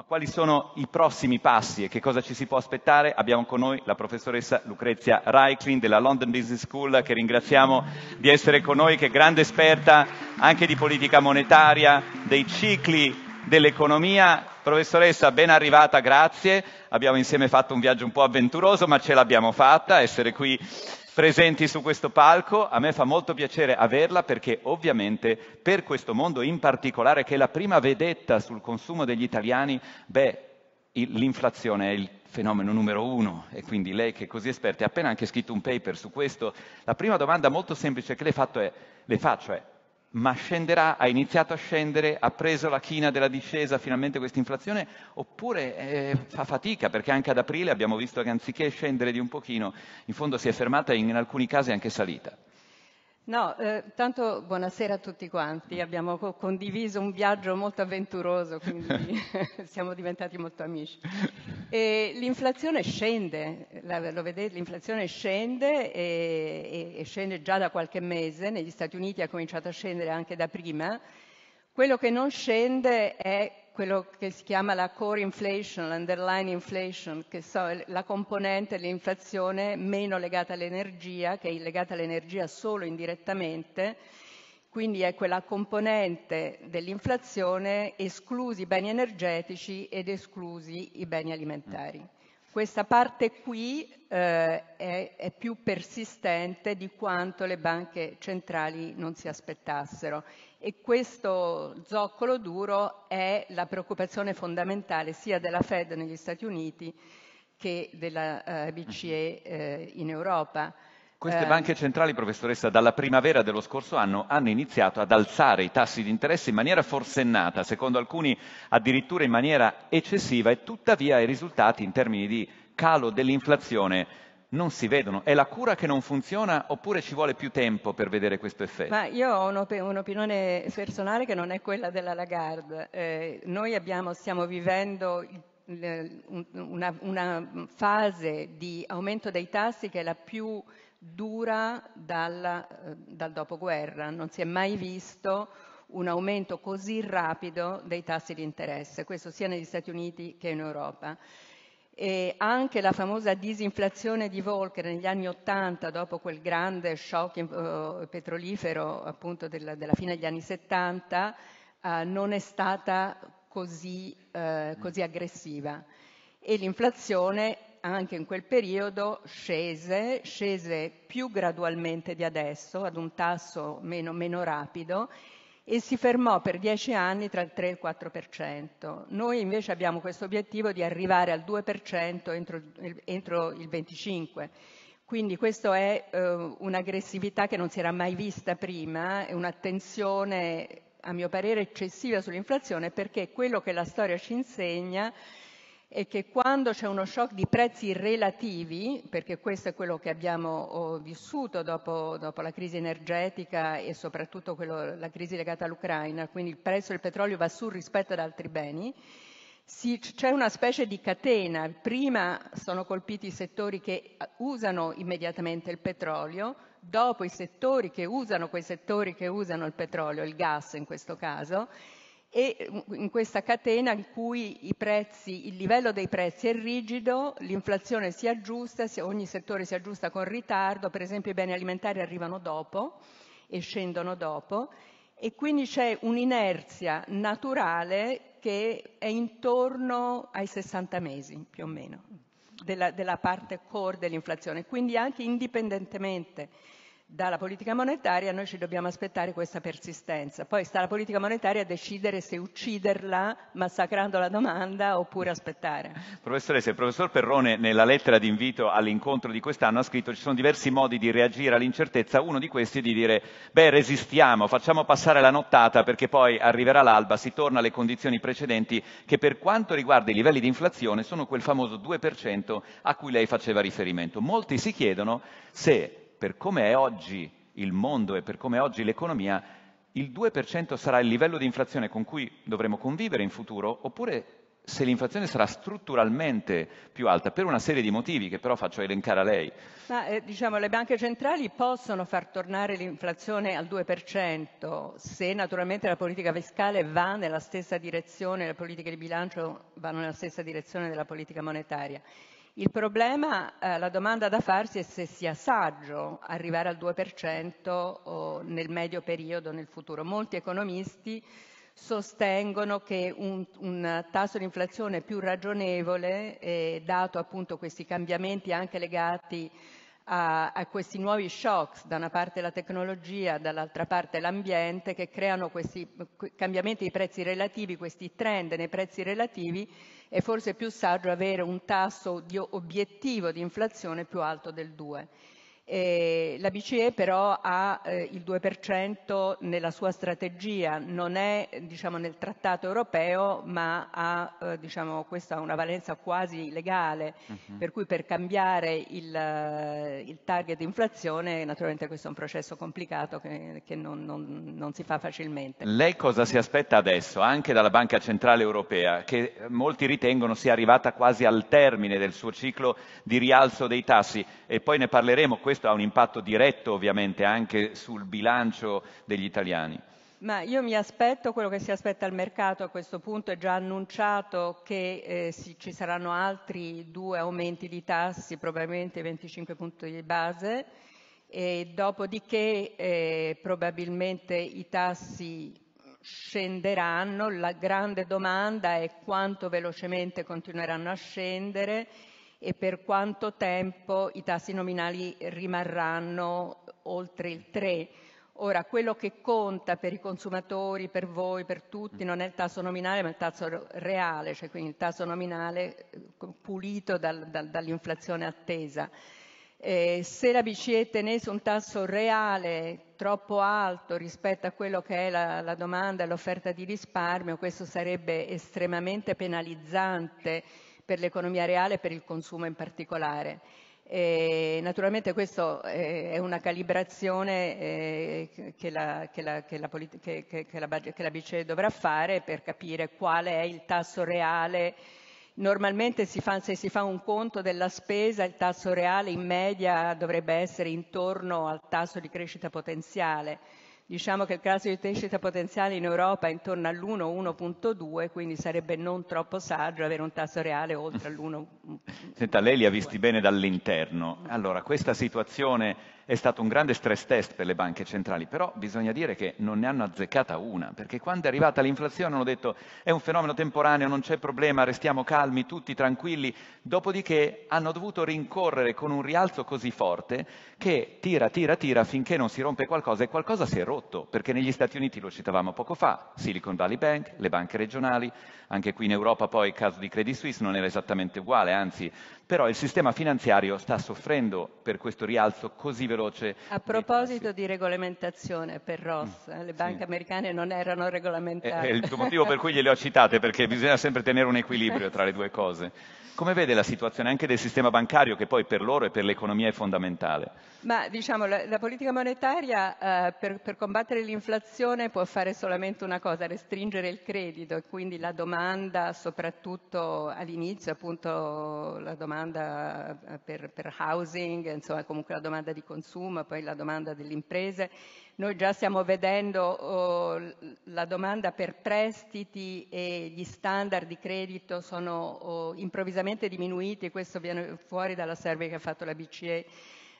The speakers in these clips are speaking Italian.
Ma quali sono i prossimi passi e che cosa ci si può aspettare? Abbiamo con noi la professoressa Lucrezia Reiklin della London Business School che ringraziamo di essere con noi, che è grande esperta anche di politica monetaria, dei cicli dell'economia. Professoressa, ben arrivata, grazie. Abbiamo insieme fatto un viaggio un po' avventuroso, ma ce l'abbiamo fatta, essere qui presenti su questo palco. A me fa molto piacere averla perché ovviamente per questo mondo in particolare, che è la prima vedetta sul consumo degli italiani, beh, l'inflazione è il fenomeno numero uno e quindi lei che è così esperta ha appena anche scritto un paper su questo. La prima domanda molto semplice che le, è, le faccio è ma scenderà, ha iniziato a scendere, ha preso la china della discesa finalmente questa inflazione, oppure eh, fa fatica perché anche ad aprile abbiamo visto che anziché scendere di un pochino, in fondo si è fermata e in alcuni casi è anche salita. No, eh, tanto buonasera a tutti quanti, abbiamo co- condiviso un viaggio molto avventuroso, quindi siamo diventati molto amici. E l'inflazione scende, la, lo vedete, l'inflazione scende e, e, e scende già da qualche mese, negli Stati Uniti ha cominciato a scendere anche da prima. Quello che non scende è quello che si chiama la core inflation, l'underline inflation, che so, la componente dell'inflazione meno legata all'energia, che è legata all'energia solo indirettamente, quindi è quella componente dell'inflazione esclusi i beni energetici ed esclusi i beni alimentari. Questa parte qui eh, è, è, più persistente di quanto le banche centrali non si aspettassero e questo zoccolo duro è la preoccupazione fondamentale sia della Fed negli Stati Uniti che della eh, BCE eh, in Europa. Queste eh. banche centrali, professoressa, dalla primavera dello scorso anno hanno iniziato ad alzare i tassi di interesse in maniera forsennata, secondo alcuni addirittura in maniera eccessiva e tuttavia i risultati in termini di calo dell'inflazione non si vedono. È la cura che non funziona oppure ci vuole più tempo per vedere questo effetto? Ma io ho un'op- un'opinione personale che non è quella della Lagarde. Eh, noi abbiamo, stiamo vivendo il una, una, fase di aumento dei tassi che è la più dura eh, dal dopoguerra. Non si è mai visto un aumento così rapido dei tassi di interesse, questo sia negli Stati Uniti che in Europa. E anche la famosa disinflazione di Volcker negli anni Ottanta, dopo quel grande shock eh, petrolifero appunto della, della fine degli anni Settanta, eh, non è stata così, eh, così aggressiva. E l'inflazione anche in quel periodo scese, scese più gradualmente di adesso, ad un tasso meno, meno rapido, e si fermò per dieci anni tra il 3 e il 4%. Noi invece abbiamo questo obiettivo di arrivare al 2% entro, entro il 25%. Quindi questa è eh, un'aggressività che non si era mai vista prima, è un'attenzione a mio parere eccessiva sull'inflazione perché quello che la storia ci insegna è che quando c'è uno shock di prezzi relativi, perché questo è quello che abbiamo oh, vissuto dopo, dopo la crisi energetica e soprattutto quello, la crisi legata all'Ucraina, quindi il prezzo del petrolio va su rispetto ad altri beni, si, c'è una specie di catena. Prima sono colpiti i settori che usano immediatamente il petrolio, dopo i settori che usano quei settori che usano il petrolio, il gas in questo caso, e mm, in questa catena in cui prezzi, il livello dei prezzi è rigido, l'inflazione si aggiusta, ogni settore si aggiusta con ritardo, per esempio i beni alimentari arrivano dopo e scendono dopo e quindi c'è un'inerzia naturale che è intorno ai 60 mesi più o meno della, della parte core dell'inflazione, quindi anche indipendentemente dalla politica monetaria noi ci dobbiamo aspettare questa persistenza. Poi sta la politica monetaria a decidere se ucciderla massacrando la domanda oppure mm. aspettare. Professoressa, il professor Perrone nella lettera di invito all'incontro di quest'anno ha scritto ci sono diversi modi di reagire all'incertezza, uno di questi è di dire beh resistiamo, facciamo passare la nottata perché poi arriverà l'alba, si torna alle condizioni precedenti che per quanto riguarda i livelli di inflazione sono quel famoso 2% a cui lei faceva riferimento. Molti si chiedono se per come è oggi il mondo e per come è oggi l'economia, il 2% sarà il livello di inflazione con cui dovremo convivere in futuro, oppure se l'inflazione sarà strutturalmente più alta per una serie di motivi che però faccio elencare a lei. Ma, eh, diciamo, le banche centrali possono far tornare l'inflazione al 2% se naturalmente la politica fiscale va nella stessa direzione, le politiche di bilancio vanno nella stessa direzione della politica monetaria. Il problema, eh, la domanda da farsi è se sia saggio arrivare al 2% nel medio periodo, nel futuro. Molti economisti sostengono che un, un tasso di inflazione più ragionevole, eh, dato appunto questi cambiamenti anche legati a, a, questi nuovi shock, da una parte la tecnologia, dall'altra parte l'ambiente, che creano questi cambiamenti di prezzi relativi, questi trend nei prezzi relativi, è forse più saggio avere un tasso di obiettivo di inflazione più alto del 2. Eh, la BCE però ha eh, il 2% nella sua strategia, non è diciamo, nel trattato europeo ma ha eh, diciamo, questa una valenza quasi legale, uh-huh. per cui per cambiare il, eh, il, target inflazione naturalmente questo è un processo complicato che, che non, non, non, si fa facilmente. Lei cosa si aspetta adesso, anche dalla Banca Centrale Europea, che molti ritengono sia arrivata quasi al termine del suo ciclo di rialzo dei tassi e poi ne parleremo. Questo questo ha un impatto diretto ovviamente anche sul bilancio degli italiani. Ma io mi aspetto quello che si aspetta al mercato a questo punto, è già annunciato che eh, si, ci saranno altri due aumenti di tassi, probabilmente 25 punti di base, e dopodiché eh, probabilmente i tassi scenderanno, la grande domanda è quanto velocemente continueranno a scendere e per quanto tempo i tassi nominali rimarranno oltre il 3. Ora, quello che conta per i consumatori, per voi, per tutti, mm. non è il tasso nominale, ma il tasso reale, cioè quindi il tasso nominale eh, pulito dal, dal, dall'inflazione attesa. Eh, se la BCE tenesse un tasso reale troppo alto rispetto a quello che è la, la domanda e l'offerta di risparmio, questo sarebbe estremamente penalizzante per l'economia reale e per il consumo in particolare. E naturalmente questa eh, è una calibrazione eh, che la, BCE dovrà fare per capire qual è il tasso reale. Normalmente si fa, se si fa un conto della spesa il tasso reale in media dovrebbe essere intorno al tasso di crescita potenziale Diciamo che il caso di crescita potenziale in Europa è intorno all'1-1.2, quindi sarebbe non troppo saggio avere un tasso reale oltre all'1. Senta, lei li ha visti bene dall'interno. Allora, questa situazione è stato un grande stress test per le banche centrali, però bisogna dire che non ne hanno azzeccata una, perché quando è arrivata l'inflazione hanno detto è un fenomeno temporaneo, non c'è problema, restiamo calmi, tutti tranquilli, dopodiché hanno dovuto rincorrere con un rialzo così forte che tira, tira, tira finché non si rompe qualcosa e qualcosa si è rotto, perché negli Stati Uniti, lo citavamo poco fa, Silicon Valley Bank, le banche regionali, anche qui in Europa poi il caso di Credit Suisse non era esattamente uguale, anzi però il sistema finanziario sta soffrendo per questo rialzo così veloce. A proposito di regolamentazione per Ross, mm, le banche sì. americane non erano regolamentate. È, è il motivo per cui gliele ho citate, perché bisogna sempre tenere un equilibrio tra le due cose. Come vede la situazione anche del sistema bancario che poi per loro e per l'economia è fondamentale? Ma diciamo la, la politica monetaria eh, per, per, combattere l'inflazione può fare solamente una cosa, restringere il credito e quindi la domanda soprattutto all'inizio appunto la domanda eh, per, per housing, insomma comunque la domanda di consumo, poi la domanda delle imprese noi già stiamo vedendo oh, la domanda per prestiti e gli standard di credito sono oh, improvvisamente diminuiti e questo viene fuori dalla survey che ha fatto la BCE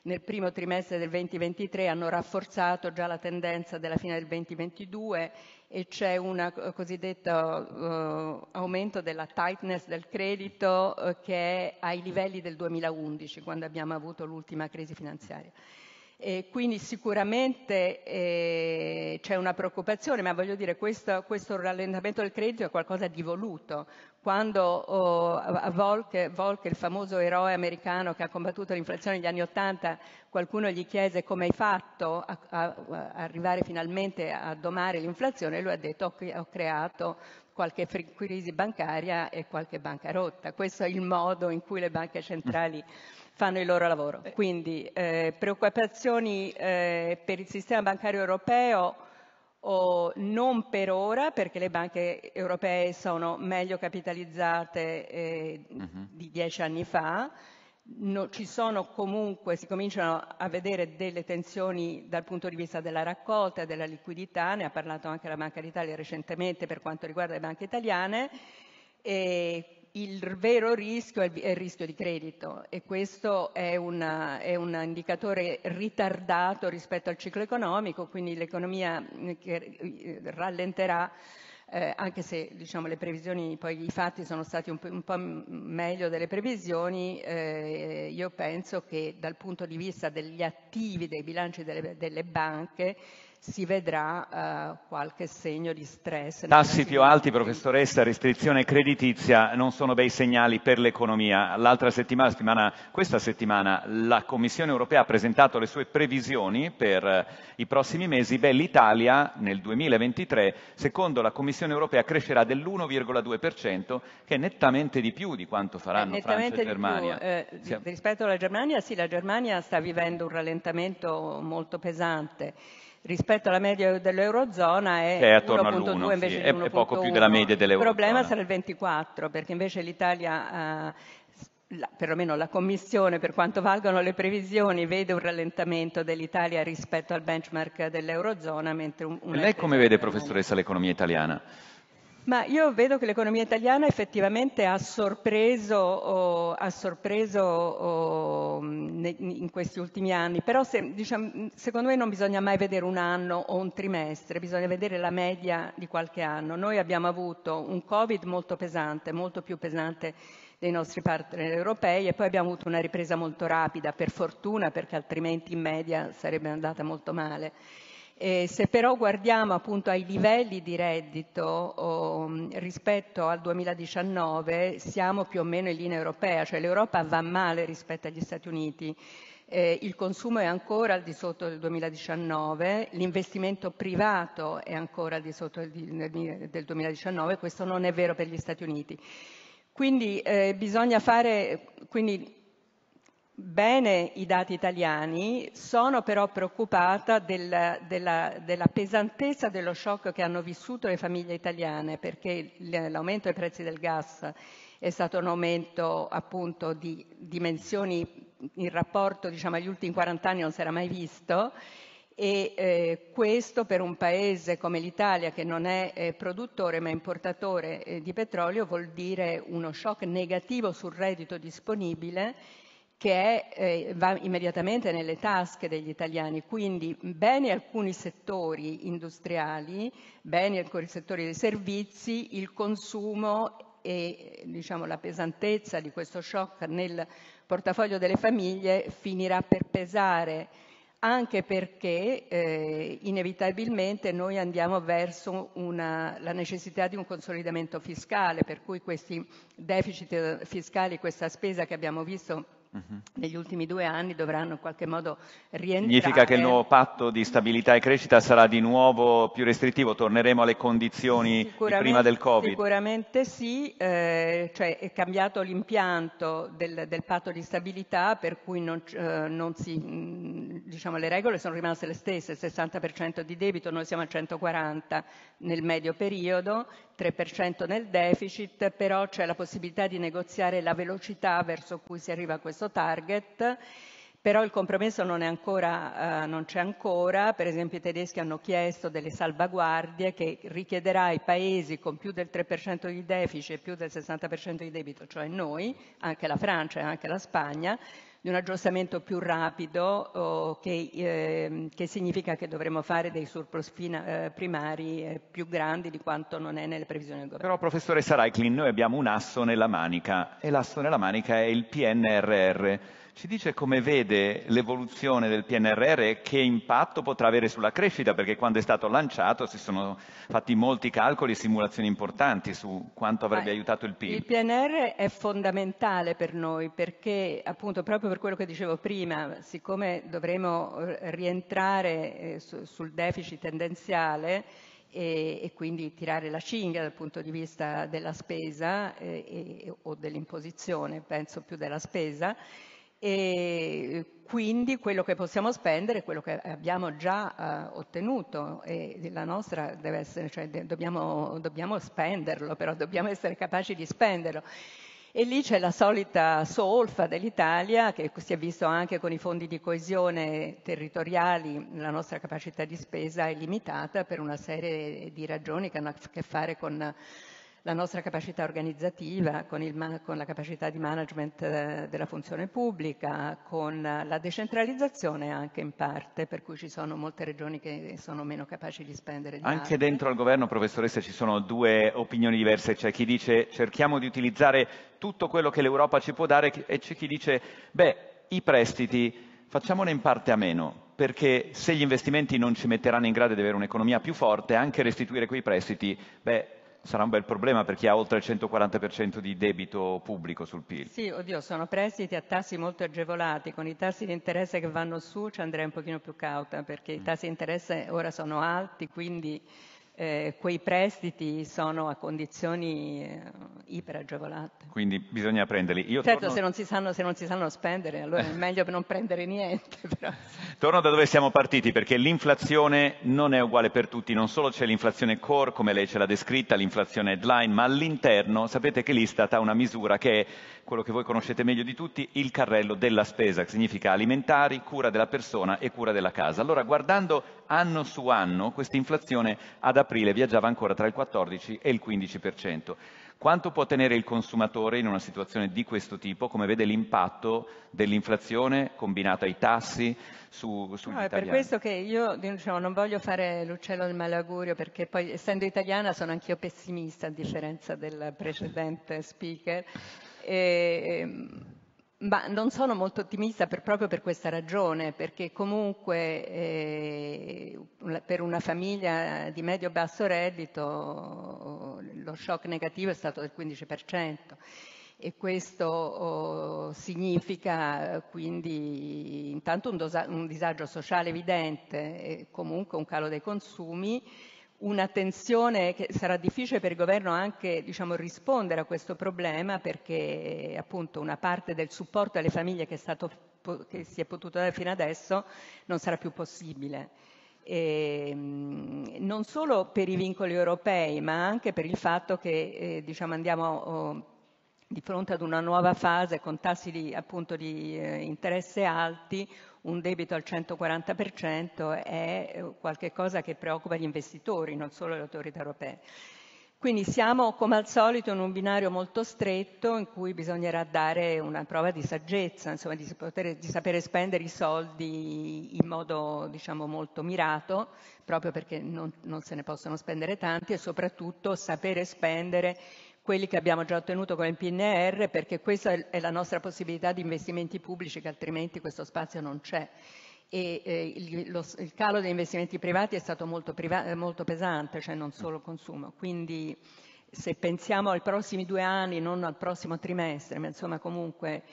nel primo trimestre del 2023 hanno rafforzato già la tendenza della fine del 2022 e c'è un cosiddetto uh, aumento della tightness del credito uh, che è ai livelli del 2011 quando abbiamo avuto l'ultima crisi finanziaria. E quindi sicuramente eh, c'è una preoccupazione, ma voglio dire questo, questo rallentamento del credito è qualcosa di voluto. Quando oh, Volk, Volk, il famoso eroe americano che ha combattuto l'inflazione negli anni Ottanta, qualcuno gli chiese come hai fatto a, a, a arrivare finalmente a domare l'inflazione, lui ha detto ho creato qualche crisi bancaria e qualche bancarotta. Questo è il modo in cui le banche centrali fanno il loro lavoro. Quindi eh, preoccupazioni eh, per il sistema bancario europeo o non per ora, perché le banche europee sono meglio capitalizzate eh, uh-huh. di dieci anni fa. No, ci sono comunque, si cominciano a vedere delle tensioni dal punto di vista della raccolta, e della liquidità, ne ha parlato anche la Banca d'Italia recentemente per quanto riguarda le banche italiane, e il vero rischio è il rischio di credito e questo è, una, è, un indicatore ritardato rispetto al ciclo economico, quindi l'economia mm, eh, rallenterà. Eh, anche se diciamo, le previsioni, poi i fatti sono stati un, un po' meglio delle previsioni, eh, io penso che dal punto di vista degli attivi, dei bilanci delle, delle banche, si vedrà eh, qualche segno di stress. Tassi più alti, professoressa, restrizione creditizia non sono bei segnali per l'economia. L'altra settimana, settimana, questa settimana, la Commissione europea ha presentato le sue previsioni per eh, i prossimi mesi. Beh, l'Italia nel 2023, secondo la Commissione europea, crescerà dell'1,2%, che è nettamente di più di quanto eh, faranno Francia e Germania. Eh, sì. Rispetto alla Germania, sì, la Germania sta vivendo un rallentamento molto pesante rispetto alla media dell'Eurozona è, è 1.2 invece sì, di 1.1. È poco più della media dell'Eurozona. Il problema sarà il 24 perché invece l'Italia... Eh, la, perlomeno la Commissione, per quanto valgono le previsioni, vede un rallentamento dell'Italia rispetto al benchmark dell'Eurozona. Mentre un, Lei come vede, professoressa, l'economia italiana? Ma io vedo che l'economia italiana effettivamente ha sorpreso, oh, ha sorpreso oh, in questi ultimi anni, però se, diciamo, secondo me non bisogna mai vedere un anno o un trimestre, bisogna vedere la media di qualche anno. Noi abbiamo avuto un Covid molto pesante, molto più pesante dei nostri partner europei e poi abbiamo avuto una ripresa molto rapida, per fortuna, perché altrimenti in media sarebbe andata molto male. Eh, se però guardiamo appunto ai livelli di reddito oh, mm, rispetto al 2019 siamo più o meno in linea europea, cioè l'Europa va male rispetto agli Stati Uniti. Eh, il consumo è ancora al di sotto del 2019, l'investimento privato è ancora al di sotto del, del 2019, questo non è vero per gli Stati Uniti. Quindi eh, bisogna fare, quindi bene i dati italiani, sono però preoccupata della, della, della, pesantezza dello shock che hanno vissuto le famiglie italiane perché l'aumento dei prezzi del gas è stato un aumento appunto di dimensioni in rapporto diciamo, agli ultimi 40 anni non si era mai visto e eh, questo per un paese come l'Italia che non è eh, produttore ma importatore eh, di petrolio vuol dire uno shock negativo sul reddito disponibile che è, eh, va immediatamente nelle tasche degli italiani, quindi bene alcuni settori industriali, bene alcuni settori dei servizi, il consumo e diciamo, la pesantezza di questo shock nel portafoglio delle famiglie finirà per pesare anche perché eh, inevitabilmente noi andiamo verso una, la necessità di un consolidamento fiscale, per cui questi deficit fiscali, questa spesa che abbiamo visto mm-hmm. negli ultimi due anni dovranno in qualche modo rientrare. Significa che il nuovo patto di stabilità e crescita sarà di nuovo più restrittivo, torneremo alle condizioni prima del Covid? Sicuramente sì, eh, cioè è cambiato l'impianto del, del, patto di stabilità per cui non, eh, non si, mm, diciamo, le regole sono rimaste le stesse, il 60% di debito, noi siamo al 140% nel medio periodo, 3% nel *deficit*, però c'è la possibilità di negoziare la velocità verso cui si arriva a questo target. Però il compromesso non, ancora, eh, non c'è ancora, per esempio i tedeschi hanno chiesto delle salvaguardie che richiederà ai paesi con più del 3% di deficit e più del 60% di debito, cioè noi, anche la Francia e anche la Spagna, di un aggiustamento più rapido che, eh, che, significa che dovremo fare dei surplus eh, primari eh, più grandi di quanto non è nelle previsioni del governo. Però professore Saraiklin, noi abbiamo un asso nella manica e l'asso nella manica è il PNRR ci dice come vede l'evoluzione del PNRR e che impatto potrà avere sulla crescita, perché quando è stato lanciato si sono fatti molti calcoli e simulazioni importanti su quanto avrebbe ah, aiutato il PIL. Il PNRR è fondamentale per noi perché appunto proprio per quello che dicevo prima, siccome dovremo rientrare eh, sul deficit tendenziale, e, e, quindi tirare la cinghia dal punto di vista della spesa eh, e, o dell'imposizione, penso più della spesa, e quindi quello che possiamo spendere è quello che abbiamo già eh, ottenuto e la nostra deve essere, cioè dobbiamo, dobbiamo spenderlo, però dobbiamo essere capaci di spenderlo. E lì c'è la solita solfa dell'Italia, che si è visto anche con i fondi di coesione territoriali, la nostra capacità di spesa è limitata per una serie di ragioni che hanno a che fare con la nostra capacità organizzativa, con, il, con la capacità di management eh, della funzione pubblica, con la decentralizzazione anche in parte, per cui ci sono molte regioni che sono meno capaci di spendere. Di anche altre. dentro al governo, professoressa, ci sono due opinioni diverse. C'è chi dice cerchiamo di utilizzare tutto quello che l'Europa ci può dare e c'è chi dice beh, i prestiti facciamone in parte a meno perché se gli investimenti non ci metteranno in grado di avere un'economia più forte, anche restituire quei prestiti, beh, sarà un bel problema per chi ha oltre il 140% di debito pubblico sul PIL. Sì, oddio, sono prestiti a tassi molto agevolati, con i tassi di interesse che vanno su ci andrei un pochino più cauta perché i mm. tassi di interesse ora sono alti, quindi eh, quei prestiti sono a condizioni eh, iperagevolate. Quindi bisogna prenderli. Io certo, torno... se, non sanno, se, non si sanno, spendere, allora è meglio non prendere niente. Però. Torno da dove siamo partiti, perché l'inflazione non è uguale per tutti. Non solo c'è l'inflazione core, come lei ce l'ha descritta, l'inflazione headline, ma all'interno sapete che l'Istat ha una misura che è quello che voi conoscete meglio di tutti, il carrello della spesa, che significa alimentari, cura della persona e cura della casa. Allora, guardando anno su anno, questa inflazione ha da aprile viaggiava ancora tra il 14 e il 15%. Quanto può tenere il consumatore in una situazione di questo tipo? Come vede l'impatto dell'inflazione combinata ai tassi su, sugli no, È per questo che io diciamo, non voglio fare l'uccello del malaugurio, perché poi essendo italiana sono anch'io pessimista, a differenza del precedente speaker. E, ehm, ma non sono molto ottimista per, proprio per questa ragione, perché comunque eh, per una famiglia di medio-basso reddito lo shock negativo è stato del 15% e questo oh, significa quindi intanto un, dosa- un disagio sociale evidente e comunque un calo dei consumi una tensione che sarà difficile per il governo anche diciamo, rispondere a questo problema perché appunto una parte del supporto alle famiglie che, stato, che si è potuto dare fino adesso non sarà più possibile. E, ehm, non solo per i vincoli europei ma anche per il fatto che eh, diciamo, andiamo oh, di fronte ad una nuova fase con tassi di, appunto, di eh, interesse alti, un debito al 140% è eh, qualcosa che preoccupa gli investitori, non solo le autorità europee. Quindi siamo come al solito in un binario molto stretto in cui bisognerà dare una prova di saggezza, insomma, di, poter, di, sapere spendere i soldi in modo diciamo, molto mirato, proprio perché non, non se ne possono spendere tanti e soprattutto sapere spendere quelli che abbiamo già ottenuto con il PNR, perché questa è la nostra possibilità di investimenti pubblici, che altrimenti questo spazio non c'è. E, eh, il, lo, il, calo degli investimenti privati è stato molto, priva eh, molto pesante, cioè non solo consumo. Quindi se pensiamo ai prossimi due anni, non al prossimo trimestre, ma insomma comunque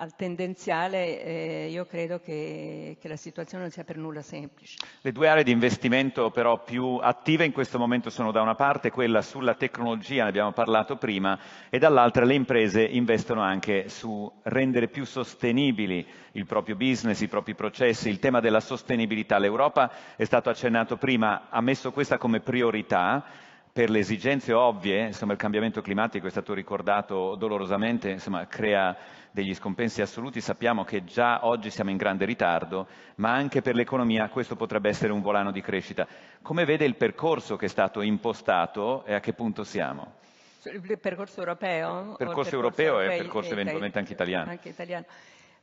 al tendenziale eh, io credo che, che, la situazione non sia per nulla semplice. Le due aree di investimento però più attive in questo momento sono da una parte quella sulla tecnologia, ne abbiamo parlato prima, e dall'altra le imprese investono anche su rendere più sostenibili il proprio business, i propri processi, il tema della sostenibilità. L'Europa è stato accennato prima, ha messo questa come priorità per le esigenze ovvie, insomma, il cambiamento climatico è stato ricordato dolorosamente, insomma, crea degli scompensi assoluti, sappiamo che già oggi siamo in grande ritardo, ma anche per l'economia questo potrebbe essere un volano di crescita. Come vede il percorso che è stato impostato e a che punto siamo? Il percorso europeo? Il percorso, percorso europeo, europeo e il percorso eventualmente anche italiano. Anche italiano.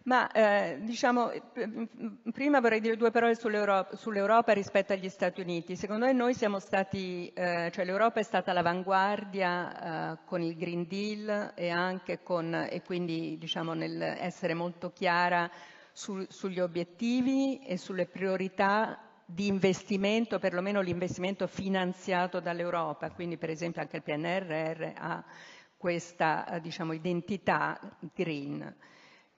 Ma eh, diciamo, eh, mm, prima vorrei dire due parole sull'Europa, sull'Europa, rispetto agli Stati Uniti. Secondo me noi siamo stati, eh, cioè l'Europa è stata all'avanguardia eh, con il Green Deal e anche con, e quindi diciamo essere molto chiara su, sugli obiettivi e sulle priorità di investimento, perlomeno l'investimento finanziato dall'Europa, quindi per esempio anche il PNRR ha questa eh, diciamo, identità green.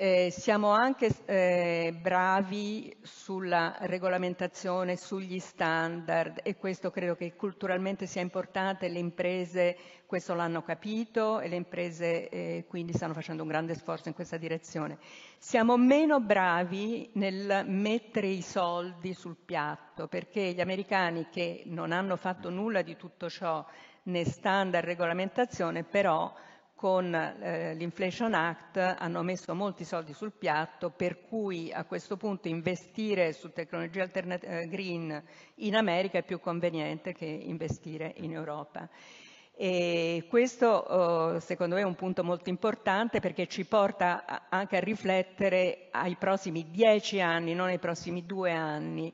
Eh, siamo anche eh, bravi sulla regolamentazione, sugli standard e questo credo che culturalmente sia importante, le imprese questo l'hanno capito e le imprese eh, quindi stanno facendo un grande sforzo in questa direzione. Siamo meno bravi nel mettere i soldi sul piatto perché gli americani che non hanno fatto nulla di tutto ciò né standard regolamentazione però con eh, l'Inflation Act hanno messo molti soldi sul piatto per cui a questo punto investire su tecnologie alternat- eh, green in America è più conveniente che investire in Europa. E questo oh, secondo me è un punto molto importante perché ci porta anche a riflettere ai prossimi dieci anni, non ai prossimi due anni,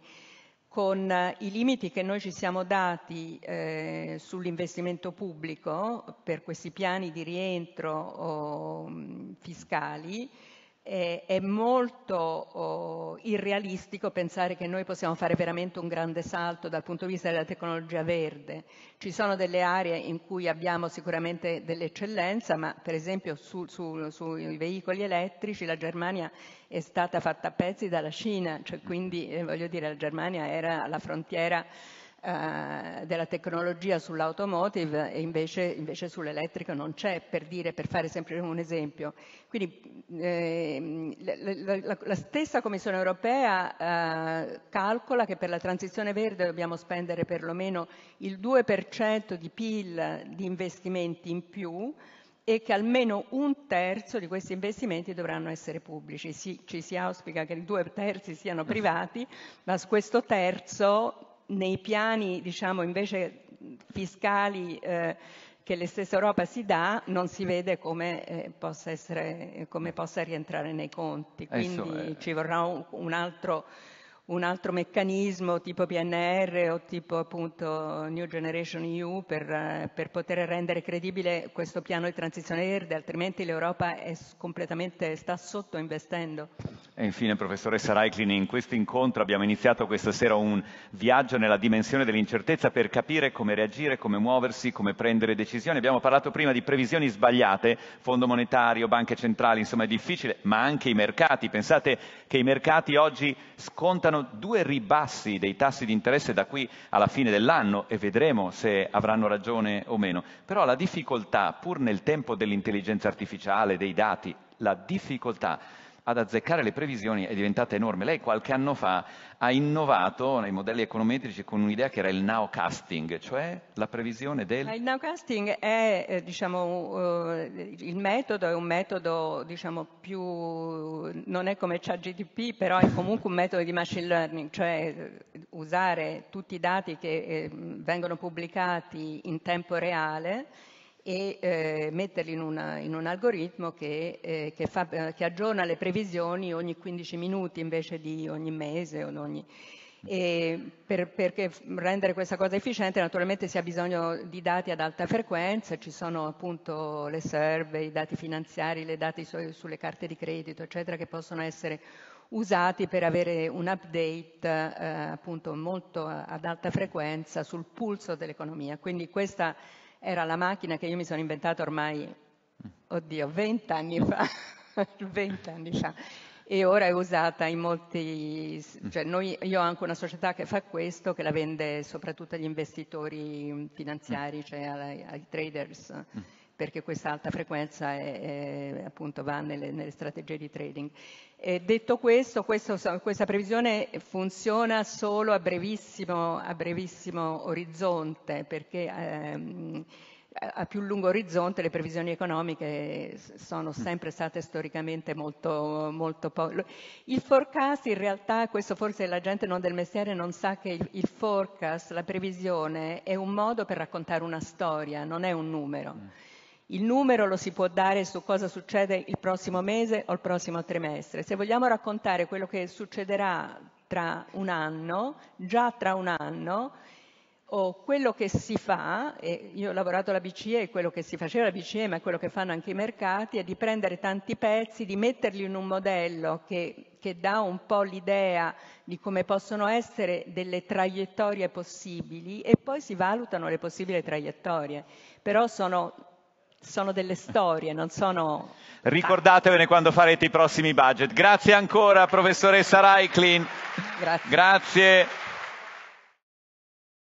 con eh, i limiti che noi ci siamo dati eh, sull'investimento pubblico per questi piani di rientro o, oh, fiscali è molto oh, irrealistico pensare che noi possiamo fare veramente un grande salto dal punto di vista della tecnologia verde. Ci sono delle aree in cui abbiamo sicuramente dell'eccellenza, ma per esempio su, su, sui veicoli elettrici la Germania è stata fatta a pezzi dalla Cina, cioè quindi eh, voglio dire la Germania era alla frontiera eh, della tecnologia sull'automotive e invece, invece sull'elettrico non c'è, per, dire, per fare sempre un esempio. Quindi eh, la, la, la, stessa Commissione europea eh, calcola che per la transizione verde dobbiamo spendere perlomeno il 2% di PIL di investimenti in più e che almeno un terzo di questi investimenti dovranno essere pubblici. Si, ci si auspica che i due terzi siano privati, ma su questo terzo nei piani diciamo, invece fiscali eh, che la stessa Europa si dà non si vede come, eh, possa, essere, come possa, rientrare nei conti, eh, quindi Adesso, eh. ci vorrà un, un altro un altro meccanismo tipo PNR o tipo appunto New Generation EU per, eh, per poter rendere credibile questo piano di transizione verde, altrimenti l'Europa completamente sta sottoinvestendo. E infine professoressa Reiklin, in questo incontro abbiamo iniziato questa sera un viaggio nella dimensione dell'incertezza per capire come reagire, come muoversi, come prendere decisioni. Abbiamo parlato prima di previsioni sbagliate, fondo monetario, banche centrali, insomma è difficile, ma anche i mercati. Pensate che i mercati oggi scontano aspettano due ribassi dei tassi di interesse da qui alla fine dell'anno e vedremo se avranno ragione o meno. Però la difficoltà, pur nel tempo dell'intelligenza artificiale, dei dati, la difficoltà ad azzeccare le previsioni è diventata enorme. Lei qualche anno fa ha innovato nei modelli econometrici con un'idea che era il now casting, cioè la previsione del... Il now casting è eh, diciamo, eh, il metodo, è un metodo diciamo, più... non è come ChatGTP, però è comunque un metodo di machine learning, cioè eh, usare tutti i dati che eh, vengono pubblicati in tempo reale e eh, metterli in, una, in, un algoritmo che, eh, che, fa, che, aggiorna le previsioni ogni 15 minuti invece di ogni mese ogni... Per, perché rendere questa cosa efficiente naturalmente si ha bisogno di dati ad alta frequenza, ci sono appunto le serve, i dati finanziari, le dati su, sulle carte di credito, eccetera, che possono essere usati per avere un update eh, appunto molto ad alta frequenza sul pulso dell'economia. Quindi questa era la macchina che io mi sono inventata ormai, oddio, 20 anni fa, 20 anni fa. E ora è usata in molti, mm. cioè noi, io ho anche una società che fa questo, che la vende soprattutto agli investitori mm, finanziari, mm. cioè ai, ai traders perché questa alta frequenza è, è, appunto va nelle, nelle, strategie di trading. E detto questo, questo, questa previsione funziona solo a brevissimo, a brevissimo orizzonte, perché ehm, a più lungo orizzonte le previsioni economiche sono mm. sempre state storicamente molto, molto poche. Il forecast in realtà, questo forse la gente non del mestiere non sa che il, forecast, la previsione, è un modo per raccontare una storia, non è un numero. Mm. Il numero lo si può dare su cosa succede il prossimo mese o il prossimo trimestre. Se vogliamo raccontare quello che succederà tra un anno, già tra un anno, o quello che si fa, e io ho lavorato alla BCE, quello che si faceva alla BCE, ma è quello che fanno anche i mercati, è di prendere tanti pezzi, di metterli in un modello che, che dà un po' l'idea di come possono essere delle traiettorie possibili e poi si valutano le possibili traiettorie. Però sono sono delle storie, non sono... Ricordatevene quando farete i prossimi budget. Grazie ancora professoressa Reiklin. Grazie. Grazie.